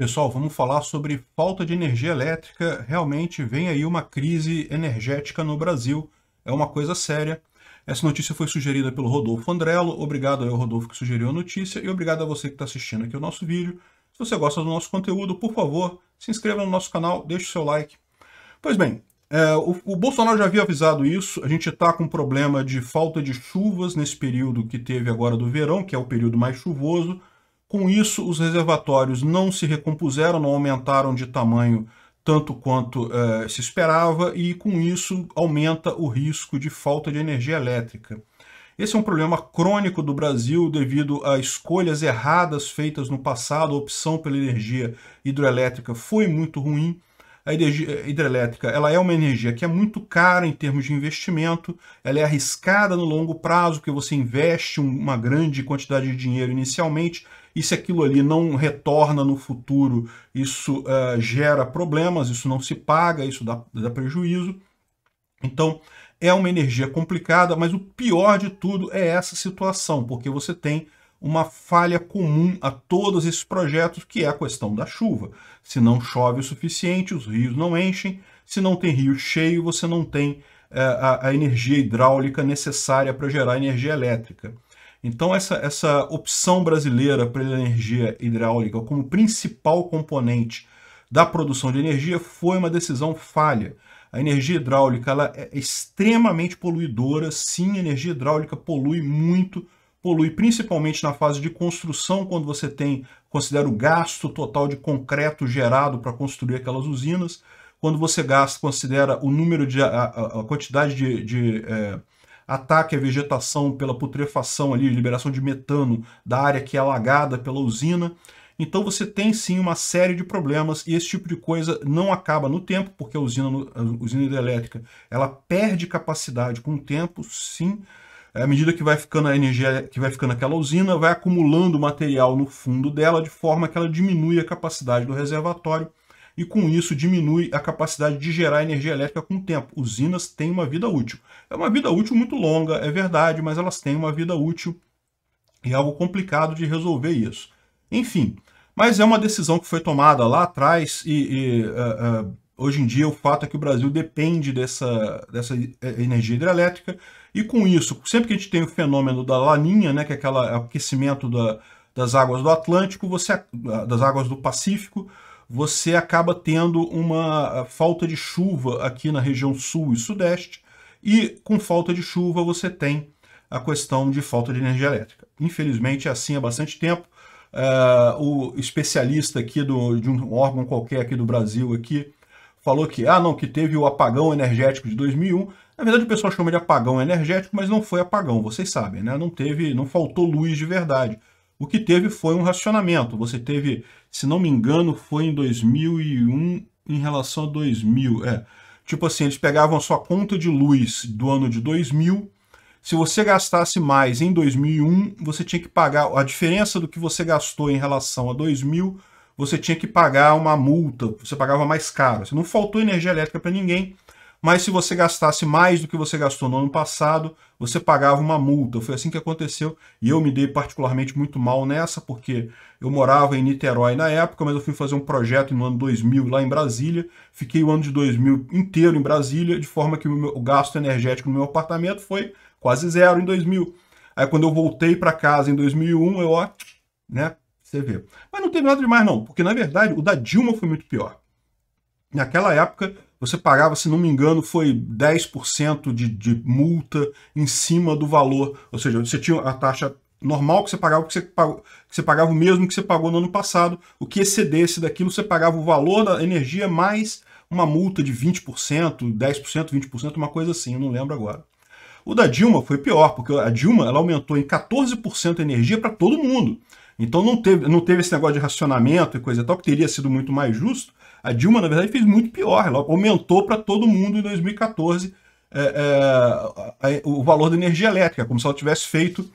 Pessoal, vamos falar sobre falta de energia elétrica. Realmente vem aí uma crise energética no Brasil. É uma coisa séria. Essa notícia foi sugerida pelo Rodolfo Andrello. Obrigado ao Rodolfo que sugeriu a notícia e obrigado a você que está assistindo aqui o nosso vídeo. Se você gosta do nosso conteúdo, por favor, se inscreva no nosso canal, deixe o seu like. Pois bem, é, o, o, Bolsonaro já havia avisado isso, a gente está com um problema de falta de chuvas nesse período que teve agora do verão, que é o período mais chuvoso. Com isso, os reservatórios não se recompuseram, não aumentaram de tamanho tanto quanto eh, se esperava, e com isso aumenta o risco de falta de energia elétrica. Esse é um problema crônico do Brasil devido a escolhas erradas feitas no passado, a opção pela energia hidrelétrica foi muito ruim. A energia eh, hidrelétrica ela é uma energia que é muito cara em termos de investimento, ela é arriscada no longo prazo, porque você investe uma grande quantidade de dinheiro inicialmente e se aquilo ali não retorna no futuro, isso uh, gera problemas, isso não se paga, isso dá, dá prejuízo. Então, é uma energia complicada, mas o pior de tudo é essa situação, porque você tem uma falha comum a todos esses projetos, que é a questão da chuva. Se não chove o suficiente, os rios não enchem. Se não tem rio cheio, você não tem eh, a, a energia hidráulica necessária para gerar energia elétrica. Então, essa, essa opção brasileira a energia hidráulica como principal componente da produção de energia foi uma decisão falha. A energia hidráulica ela é extremamente poluidora, sim, a energia hidráulica polui muito, polui principalmente na fase de construção, quando você tem, considera o gasto total de concreto gerado para construir aquelas usinas, quando você gasta, considera o número de, a, a quantidade de, de eh, ataque à vegetação pela putrefação ali, liberação de metano da área que é alagada pela usina. Então você tem sim uma série de problemas e esse tipo de coisa não acaba no tempo, porque a usina, a usina hidrelétrica ela perde capacidade com o tempo, sim. À medida que vai ficando a energia, que vai ficando aquela usina, vai acumulando material no fundo dela, de forma que ela diminui a capacidade do reservatório e com isso diminui a capacidade de gerar energia elétrica com o tempo. Usinas têm uma vida útil. É uma vida útil muito longa, é verdade, mas elas têm uma vida útil e é algo complicado de resolver isso. Enfim, mas é uma decisão que foi tomada lá atrás e, e uh, uh, hoje em dia o fato é que o Brasil depende dessa, dessa energia hidrelétrica e com isso, sempre que a gente tem o fenômeno da laninha, né, que é aquele aquecimento da, das águas do Atlântico, você das águas do Pacífico, você acaba tendo uma ah, falta de chuva aqui na região sul e sudeste, e com falta de chuva você tem a questão de falta de energia elétrica. Infelizmente, é assim há bastante tempo. Uh, o especialista aqui do, de um órgão qualquer aqui do Brasil aqui falou que, ah, não, que teve o apagão energético de 2001. Na verdade, o pessoal chama de apagão energético, mas não foi apagão, vocês sabem, né? Não teve, não faltou luz de verdade. O que teve foi um racionamento. Você teve, se não me engano, foi em 2001 em relação a 2000. É, tipo assim, eles pegavam a sua conta de luz do ano de 2000. Se você gastasse mais em 2001, você tinha que pagar a diferença do que você gastou em relação a 2000. Você tinha que pagar uma multa, você pagava mais caro. Assim, não faltou energia elétrica para ninguém, mas se você gastasse mais do que você gastou no ano passado, você pagava uma multa. Foi assim que aconteceu e eu me dei particularmente muito mal nessa, porque eu morava em Niterói na época, mas eu fui fazer um projeto no ano 2000 lá em Brasília, fiquei o ano de 2000 inteiro em Brasília, de forma que o, meu, o gasto energético no meu apartamento foi quase zero em 2000. Aí quando eu voltei para casa em 2001, eu ó, né, você vê. Mas não teve nada demais não, porque na verdade o da Dilma foi muito pior. Naquela época, você pagava, se não me engano, foi 10% de, de multa em cima do valor. Ou seja, você tinha a taxa normal que você pagava, que você, pagou, que você pagava o mesmo que você pagou no ano passado. O que excedesse daquilo, você pagava o valor da energia mais uma multa de 20%, 10%, 20%, uma coisa assim, eu não lembro agora. O da Dilma foi pior, porque a Dilma ela aumentou em 14% a energia para todo mundo. Então não teve, não teve esse negócio de racionamento e coisa e tal, que teria sido muito mais justo. A Dilma, na verdade, fez muito pior. Ela aumentou para todo mundo em 2014 é, é, o valor da energia elétrica, como se ela tivesse feito,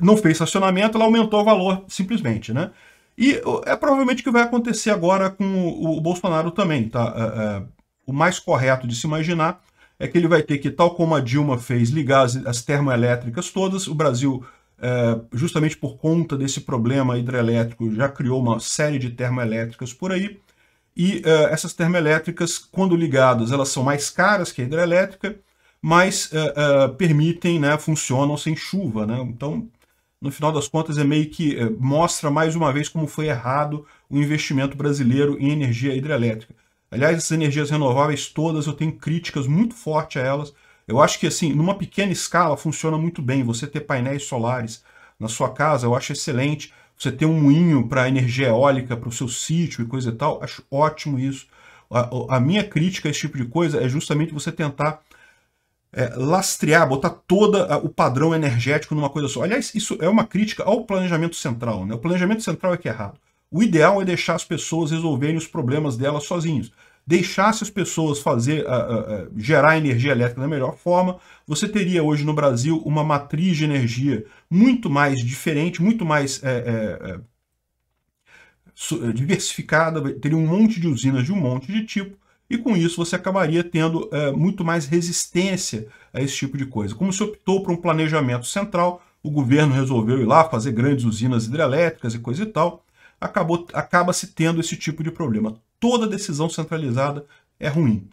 não fez racionamento, ela aumentou o valor simplesmente, né? E é provavelmente o que vai acontecer agora com o Bolsonaro também, tá? É, é, o mais correto de se imaginar é que ele vai ter que, tal como a Dilma fez, ligar as, as termoelétricas todas. O Brasil, é, justamente por conta desse problema hidrelétrico, já criou uma série de termoelétricas por aí. E é, essas termoelétricas, quando ligadas, elas são mais caras que a hidrelétrica, mas é, é, permitem, né, funcionam sem chuva. Né? Então, no final das contas, é meio que mostra mais uma vez como foi errado o investimento brasileiro em energia hidrelétrica. Aliás, essas energias renováveis todas, eu tenho críticas muito fortes a elas. Eu acho que, assim, numa pequena escala, funciona muito bem. Você ter painéis solares na sua casa, eu acho excelente. Você ter um moinho para energia eólica, para o seu sítio e coisa e tal, acho ótimo isso. A, a, minha crítica a esse tipo de coisa é justamente você tentar é, lastrear, botar todo o padrão energético numa coisa só. Aliás, isso é uma crítica ao planejamento central. Né? O planejamento central é que é errado. O ideal é deixar as pessoas resolverem os problemas delas sozinhos deixasse as pessoas fazer, uh, uh, gerar energia elétrica da melhor forma, você teria hoje no Brasil uma matriz de energia muito mais diferente, muito mais é, é, é, é diversificada, teria um monte de usinas de um monte de tipo, e com isso você acabaria tendo é, muito mais resistência a esse tipo de coisa. Como se optou por um planejamento central, o governo resolveu ir lá fazer grandes usinas hidrelétricas e coisa e tal, acabou, acaba se tendo esse tipo de problema toda decisão centralizada é ruim.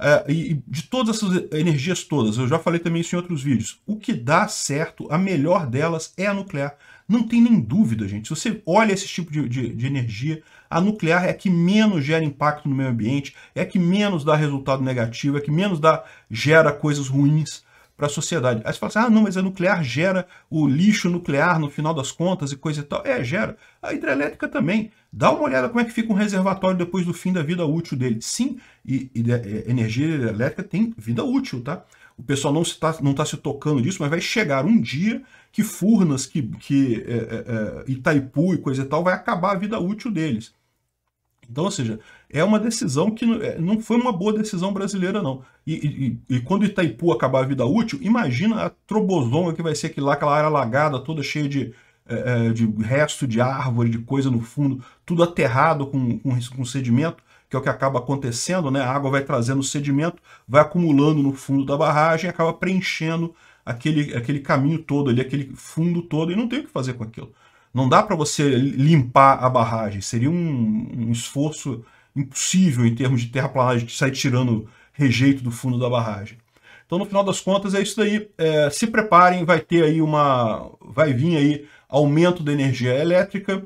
Uh, e de todas essas energias todas, eu já falei também isso em outros vídeos, o que dá certo, a melhor delas é a nuclear. Não tem nem dúvida, gente. Se você olha esse tipo de, de, de energia, a nuclear é a que menos gera impacto no meio ambiente, é a que menos dá resultado negativo, é a que menos dá, gera coisas ruins para a sociedade. Aí você fala assim, ah, não, mas a nuclear gera o lixo nuclear no final das contas e coisa e tal. É, gera. A hidrelétrica também. Dá uma olhada como é que fica um reservatório depois do fim da vida útil dele. Sim, e, e é, energia elétrica tem vida útil, tá? O pessoal não está não tá se tocando disso, mas vai chegar um dia que Furnas, que, que é, é, é Itaipu e coisa e tal, vai acabar a vida útil deles. Então, ou seja, é uma decisão que não é, foi uma boa decisão brasileira, não. E, e, e quando Itaipu acabar a vida útil, imagina a trobozonga que vai ser aqui lá, aquela área alagada, toda cheia de, é, é, de resto de árvore, de coisa no fundo, tudo aterrado com, com, com sedimento, que é o que acaba acontecendo, né? A água vai trazendo sedimento, vai acumulando no fundo da barragem, acaba preenchendo aquele, aquele caminho todo ali, aquele fundo todo, e não tem o que fazer com aquilo. Não dá para você limpar a barragem, seria um, um esforço impossível em termos de terraplanagem, de sair tirando rejeito do fundo da barragem. Então, no final das contas, é isso daí. É, se preparem, vai ter aí uma. Vai vir aí aumento da energia elétrica.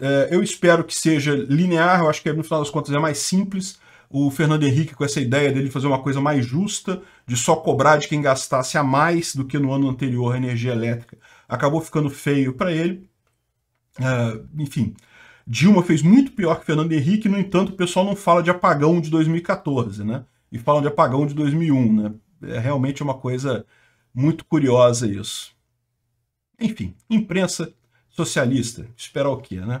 É, eu espero que seja linear, eu acho que no final das contas é mais simples. O Fernando Henrique, com essa ideia dele fazer uma coisa mais justa, de só cobrar de quem gastasse a mais do que no ano anterior a energia elétrica, acabou ficando feio para ele. Ah, enfim, Dilma fez muito pior que Fernando Henrique, no entanto, o pessoal não fala de apagão de 2014, né? E falam de apagão de 2001, né? É realmente uma coisa muito curiosa isso. Enfim, imprensa socialista, esperar o quê, né?